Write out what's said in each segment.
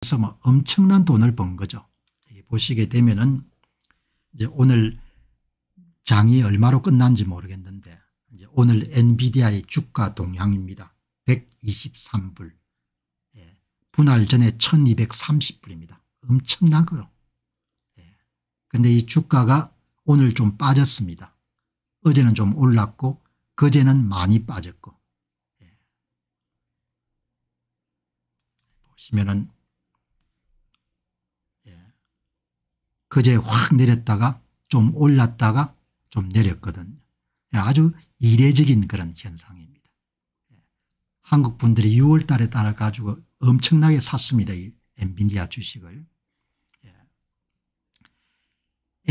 그래서 뭐 엄청난 돈을 번 거죠. 보시게 되면은 이제 오늘 장이 얼마로 끝난지 모르겠는데 이제 오늘 엔비디아의 주가 동향입니다. 123불. 예. 분할 전에 1230불입니다. 엄청난 거요. 예. 근데 이 주가가 오늘 좀 빠졌습니다. 어제는 좀 올랐고 그제는 많이 빠졌고 예. 보시면은 그제 확 내렸다가 좀 올랐다가 좀 내렸거든요. 예, 아주 이례적인 그런 현상입니다. 예, 한국 분들이 6월 달에 따라 가지고 엄청나게 샀습니다. 이 엔비디아 주식을. 예.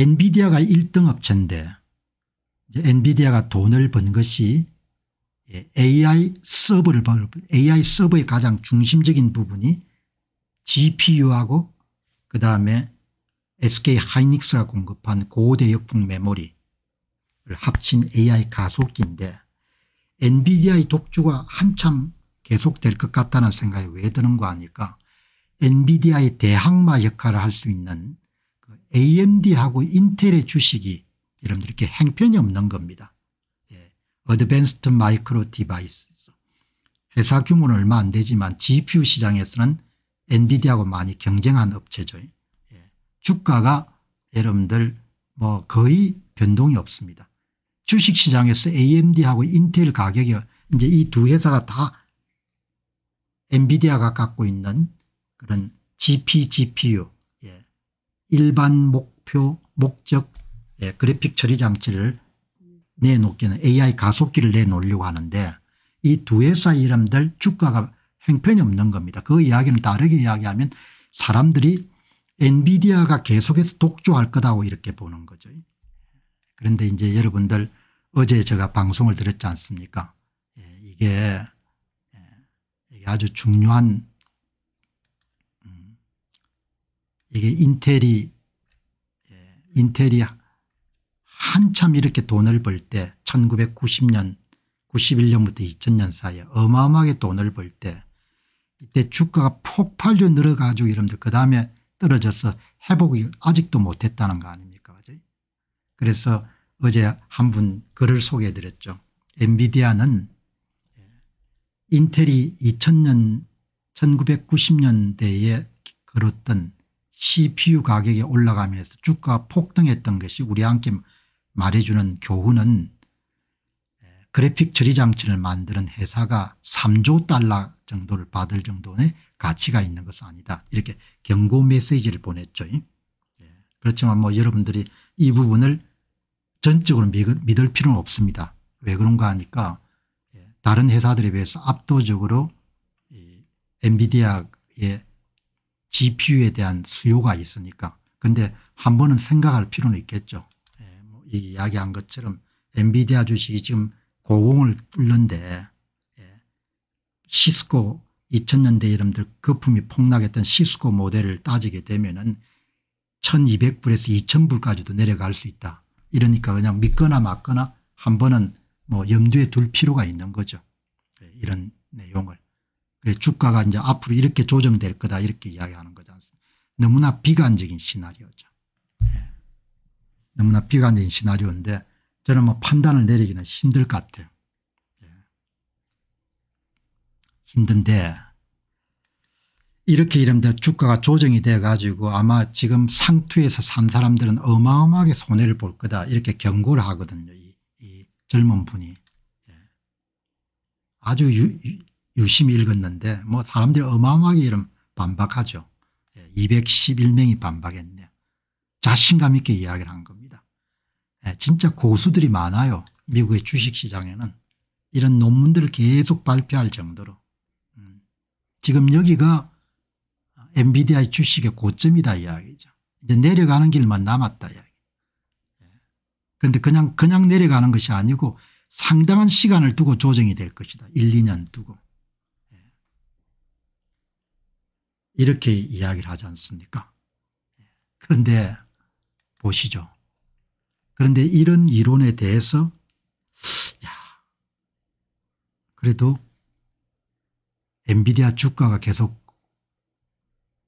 엔비디아가 1등 업체인데 엔비디아가 돈을 번 것이 AI 서버를 AI 서버의 가장 중심적인 부분이 GPU하고 그다음에 SK 하이닉스가 공급한 고대 역풍 메모리를 합친 AI 가속기인데 엔비디아의 독주가 한참 계속될 것 같다는 생각이 왜 드는 거 아닐까 엔비디아의 대항마 역할을 할 수 있는 그 AMD하고 인텔의 주식이 여러분들 이렇게 행편이 없는 겁니다. 예. 어드밴스트 마이크로 디바이스 회사 규모는 얼마 안 되지만 GPU 시장에서는 엔비디아하고 많이 경쟁한 업체죠. 주가가 여러분들 뭐 거의 변동이 없습니다. 주식시장에서 AMD하고 인텔 가격이 이제 이 두 회사가 다 엔비디아가 갖고 있는 그런 GP, GPU 예. 일반 목표, 목적 예. 그래픽 처리 장치를 내놓기는 AI 가속기를 내놓으려고 하는데 이 두 회사 이름들 주가가 행편이 없는 겁니다. 그 이야기는 다르게 이야기하면 사람들이 엔비디아가 계속해서 독주할 거다고 이렇게 보는 거죠. 그런데 이제 여러분들 어제 제가 방송을 드렸지 않습니까 예, 예, 이게 아주 중요한 음, 이게 인텔이 예, 인텔이 한참 이렇게 돈을 벌 때 1990년 91년부터 2000년 사이에 어마어마하게 돈을 벌 때 이때 주가가 폭발로 늘어가지고 이러면그 다음에 떨어져서 회복이 아직도 못했다는 거 아닙니까 어제 그래서 어제 한 분 글을 소개해 드렸죠. 엔비디아는 예, 인텔이 2000년 1990년대에 걸었던 CPU 가격이 올라가면서 주가 폭등했던 것이 우리 함께 말해주는 교훈은 예, 그래픽 처리 장치를 만드는 회사가 3조 달러 정도를 받을 정도의 가치가 있는 것은 아니다. 이렇게 경고 메시지를 보냈죠. 예. 그렇지만 뭐 여러분들이 이 부분을 전적으로 믿을 필요는 없습니다. 왜 그런가 하니까 예, 다른 회사들에 비해서 압도적으로 엔비디아의 GPU에 대한 수요가 있으니까 근데 한 번은 생각할 필요는 있겠죠. 예, 뭐 이 이야기한 것처럼 엔비디아 주식이 지금 고공을 뚫는데 시스코 2000년대 여러분들 거품이 폭락했던 시스코 모델을 따지게 되면 은 1200불에서 2000불까지도 내려갈 수 있다. 이러니까 그냥 믿거나 맞거나 한 번은 뭐 염두에 둘 필요가 있는 거죠. 예, 이런 내용을. 그래서 주가가 이제 앞으로 이렇게 조정될 거다 이렇게 이야기하는 거지 않습니까 너무나 비관적인 시나리오죠. 예. 너무나 비관적인 시나리오인데 저는 뭐 판단을 내리기는 힘들 것 같아요. 힘든데 이렇게 이러면 주가가 조정이 돼 가지고 아마 지금 상투에서 산 사람들은 어마어마하게 손해를 볼 거다 이렇게 경고를 하거든요 이, 이 젊은 분이 예. 아주 유, 유심히 읽었는데 뭐 사람들이 어마어마하게 이런 반박하죠 예. 211명이 반박했네요 자신감 있게 이야기를 한 겁니다 예. 진짜 고수들이 많아요 미국의 주식시장에는 이런 논문들을 계속 발표할 정도로 지금 여기가 엔비디아 주식의 고점이다 이야기죠. 이제 내려가는 길만 남았다 이야기. 그런데 예. 그냥 그냥 내려가는 것이 아니고 상당한 시간을 두고 조정이 될 것이다. 1, 2년 두고. 예. 이렇게 이야기를 하지 않습니까 예. 그런데 보시죠. 그런데 이런 이론에 대해서 야 그래도 엔비디아 주가가 계속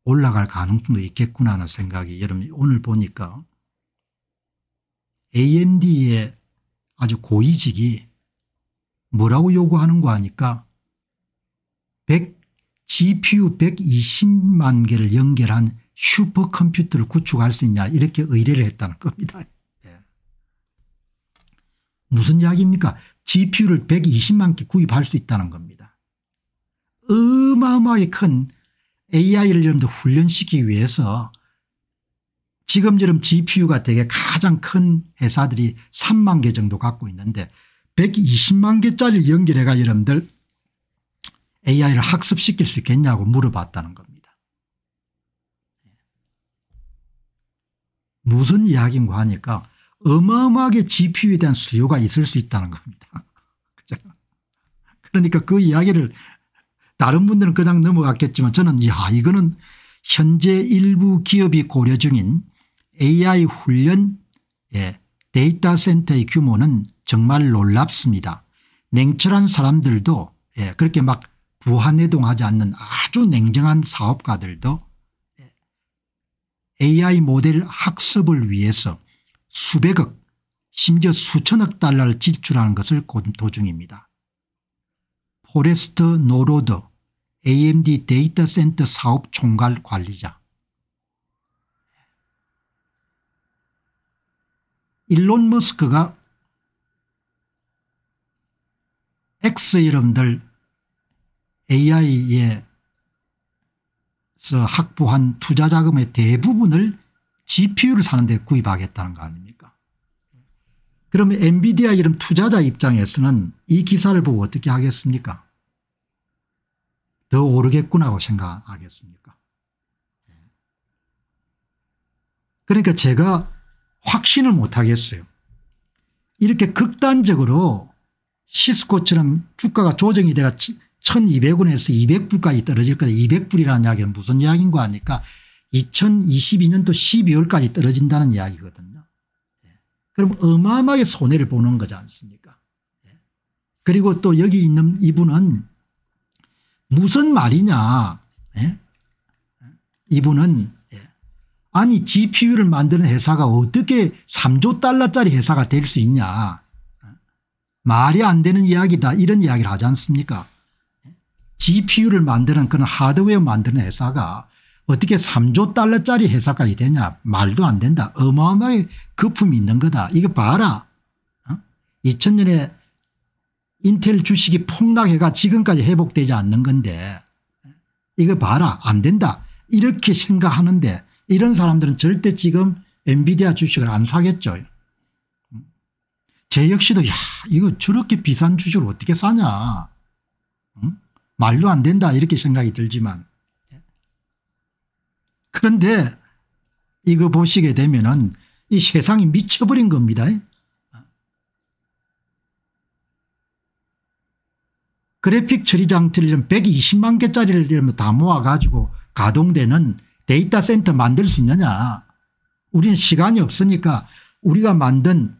올라갈 가능성도 있겠구나 하는 생각이 여러분 오늘 보니까 AMD의 아주 고위직이 뭐라고 요구하는 거 아니까 100, GPU 120만 개를 연결한 슈퍼컴퓨터를 구축할 수 있냐 이렇게 의뢰를 했다는 겁니다. 예. 무슨 이야기입니까? GPU를 120만 개 구입할 수 있다는 겁니다. 어마어마하게 큰 AI를 여러분들 훈련시키기 위해서 지금 여름 GPU가 되게 가장 큰 회사들이 3만 개 정도 갖고 있는데 120만 개짜리를 연결해가 여러분들 AI를 학습시킬 수 있겠냐고 물어봤다는 겁니다. 무슨 이야기인고 하니까 어마어마하게 GPU에 대한 수요가 있을 수 있다는 겁니다. 그러니까 그 이야기를 다른 분들은 그냥 넘어갔겠지만 저는 야 이거는 현재 일부 기업이 고려 중인 AI 훈련 예, 데이터 센터의 규모는 정말 놀랍습니다. 냉철한 사람들도 예, 그렇게 막 부한해동하지 않는 아주 냉정한 사업가들도 AI 예, 모델 학습을 위해서 수백억 심지어 수천억 달러를 지출하는 것을 고도 중입니다. 포레스트 노로드 AMD 데이터 센터 사업 총괄 관리자 일론 머스크가 X 이름들 AI에서 확보한 투자 자금의 대부분을 GPU를 사는 데 구입하겠다는 거 아닙니까 그러면 엔비디아 이름 투자자 입장에서는 이 기사를 보고 어떻게 하겠습니까 더 오르겠구나 고 생각하겠습니까? 예. 그러니까 제가 확신을 못하겠어요. 이렇게 극단적으로 시스코처럼 주가가 조정이 돼가 1200원에서 200불까지 떨어질 거다. 200불이라는 이야기는 무슨 이야기인 거 아니까 2022년도 12월까지 떨어진다는 이야기거든요. 예. 그럼 어마어마하게 손해를 보는 거지 않습니까? 예. 그리고 또 여기 있는 이분은 무슨 말이냐. 예? 예? 이분은 예. 아니 GPU를 만드는 회사가 어떻게 3조 달러짜리 회사가 될 수 있냐. 예? 말이 안 되는 이야기다 이런 이야기를 하지 않습니까 GPU를 예? 만드는 그런 하드웨어 만드는 회사가 어떻게 3조 달러짜리 회사까지 되냐 말도 안 된다 어마어마하게 거품이 있는 거다 이거 봐라 어? 2000년에 인텔 주식이 폭락해가 지금까지 회복되지 않는 건데 이거 봐라 안 된다 이렇게 생각하는데 이런 사람들은 절대 지금 엔비디아 주식을 안 사겠죠. 제 역시도 야 이거 저렇게 비싼 주식을 어떻게 사냐 응? 말도 안 된다 이렇게 생각이 들지만 그런데 이거 보시게 되면 은이 세상이 미쳐버린 겁니다. 그래픽 처리 장치를 120만 개짜리를 이러면 다 모아가지고 가동되는 데이터 센터 만들 수 있느냐. 우리는 시간이 없으니까 우리가 만든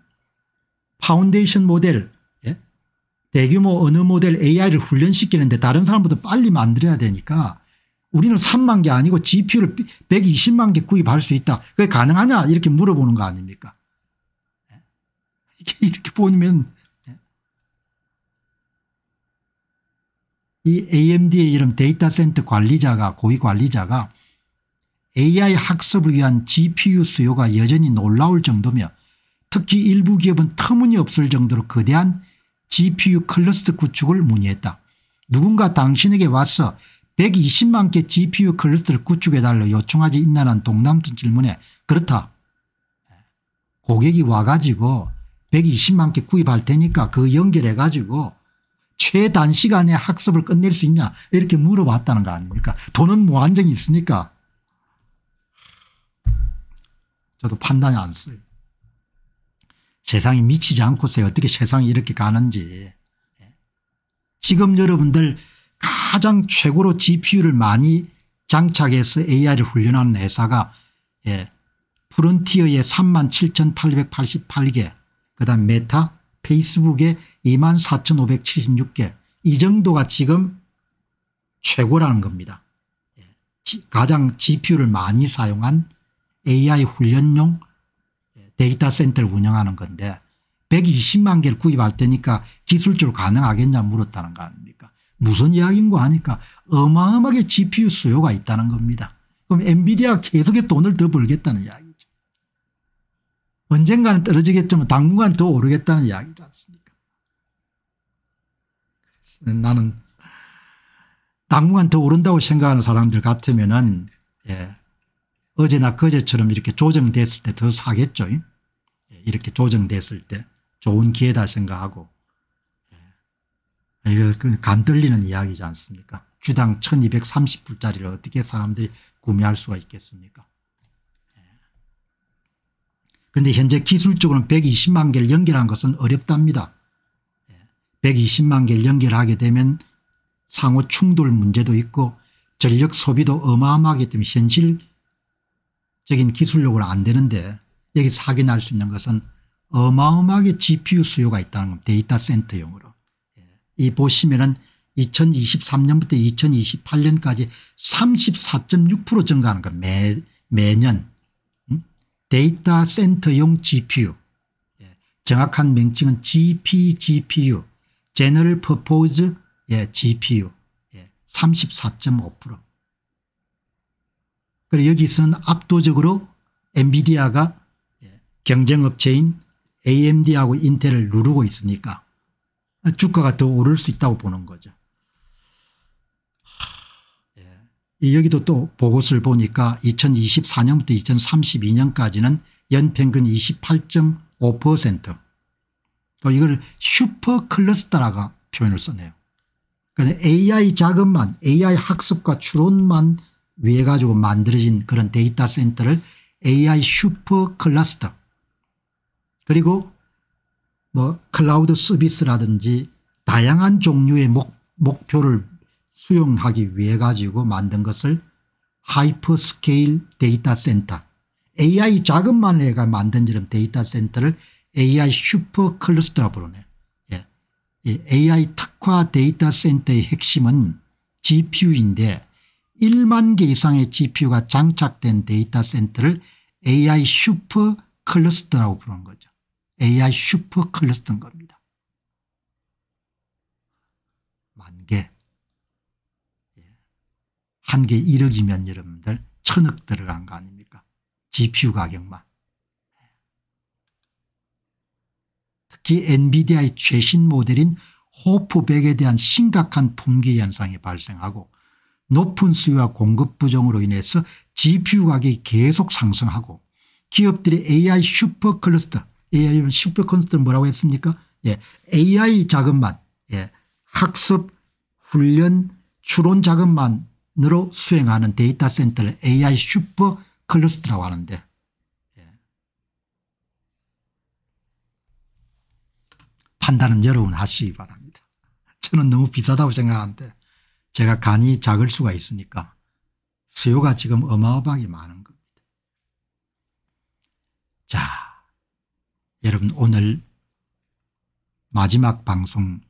파운데이션 모델 예? 대규모 언어 모델 AI를 훈련시키는데 다른 사람보다 빨리 만들어야 되니까 우리는 3만 개 아니고 GPU를 120만 개 구입할 수 있다. 그게 가능하냐 이렇게 물어보는 거 아닙니까 예? 이렇게 보면 이 AMD의 이름 데이터 센터 관리자가 고위 관리자가 AI 학습을 위한 GPU 수요가 여전히 놀라울 정도며 특히 일부 기업은 터무니없을 정도로 거대한 GPU 클러스터 구축을 문의했다. 누군가 당신에게 와서 120만 개 GPU 클러스터를 구축해달라 요청하지 있나는 동남튼 질문에 그렇다. 고객이 와가지고 120만 개 구입할 테니까 그 연결해가지고 최단 시간에 학습을 끝낼 수 있냐 이렇게 물어봤다는 거 아닙니까 돈은 무한정이 있으니까 저도 판단이 안 써요. 세상이 미치지 않고서 어떻게 세상이 이렇게 가는지 예. 지금 여러분들 가장 최고로 GPU를 많이 장착해서 AI를 훈련하는 회사가 예, 프론티어의 37,888개 그다음 메타 페이스북의 24,576개 이 정도가 지금 최고라는 겁니다. 예. 가장 GPU를 많이 사용한 AI 훈련용 예, 데이터 센터를 운영하는 건데 120만 개를 구입할 테니까 기술적으로 가능하겠냐 물었다는 거 아닙니까 무슨 이야기인고 하니까 어마어마하게 GPU 수요가 있다는 겁니다. 그럼 엔비디아가 계속 돈을 더 벌겠다는 이야기죠. 언젠가는 떨어지겠지만 당분간 더 오르겠다는 이야기지 않습니까 나는 당분간 더 오른다고 생각하는 사람들 같으면은 예. 어제나 그제처럼 이렇게 조정됐을 때 더 사겠죠. 예. 이렇게 조정됐을 때 좋은 기회다 생각하고 예. 그 간들리는 이야기지 않습니까? 주당 1230불짜리를 어떻게 사람들이 구매할 수가 있겠습니까? 그런데 예. 현재 기술적으로는 120만 개를 연결한 것은 어렵답니다. 120만 개를 연결하게 되면 상호 충돌 문제도 있고 전력 소비도 어마어마하기 때문에 현실적인 기술력으로 안 되는데 여기서 확인할 수 있는 것은 어마어마하게 GPU 수요가 있다는 겁니다. 데이터 센터용으로. 예. 이 보시면은 2023년부터 2028년까지 34.6% 증가하는 거 매, 매년 음? 데이터 센터용 GPU 예. 정확한 명칭은 GPGPU General Purpose 예, GPU 예, 34.5% 그리고 여기서는 압도적으로 엔비디아가 예, 경쟁업체인 AMD하고 인텔을 누르고 있으니까 주가가 더 오를 수 있다고 보는 거죠. 예, 여기도 또 보고서를 보니까 2024년부터 2032년까지는 연평균 28.5%또 이걸 슈퍼클러스터라고 표현을 썼네요. 그러니 AI 작업만 AI 학습과 추론만 위해 가지고 만들어진 그런 데이터 센터를 AI 슈퍼클러스터 그리고 뭐 클라우드 서비스라든지 다양한 종류의 목, 목표를 수용하기 위해 가지고 만든 것을 하이퍼스케일 데이터 센터 AI 작업만 해가 만든 이런 데이터 센터를 AI 슈퍼 클러스터라 부르네. 예. AI 특화 데이터 센터의 핵심은 GPU인데 1만 개 이상의 GPU가 장착된 데이터 센터를 AI 슈퍼 클러스터라고 부르는 거죠. AI 슈퍼 클러스터인 겁니다. 만 개. 예. 한 개 1억이면 여러분들 천억 들어간 거 아닙니까? GPU 가격만. 특히 엔비디아의 최신 모델인 호프백에 대한 심각한 품귀 현상이 발생하고 높은 수요와 공급 부정으로 인해서 GPU 가격이 계속 상승하고 기업들이 AI 슈퍼클러스터 AI 슈퍼클러스터는 뭐라고 했습니까 예, AI 자금만 예, 학습 훈련 추론 자금만으로 수행하는 데이터 센터를 AI 슈퍼클러스터라고 하는데 판단은 여러분 하시기 바랍니다. 저는 너무 비싸다고 생각하는데 제가 간이 작을 수가 있으니까 수요가 지금 어마어마하게 많은 겁니다. 자, 여러분 오늘 마지막 방송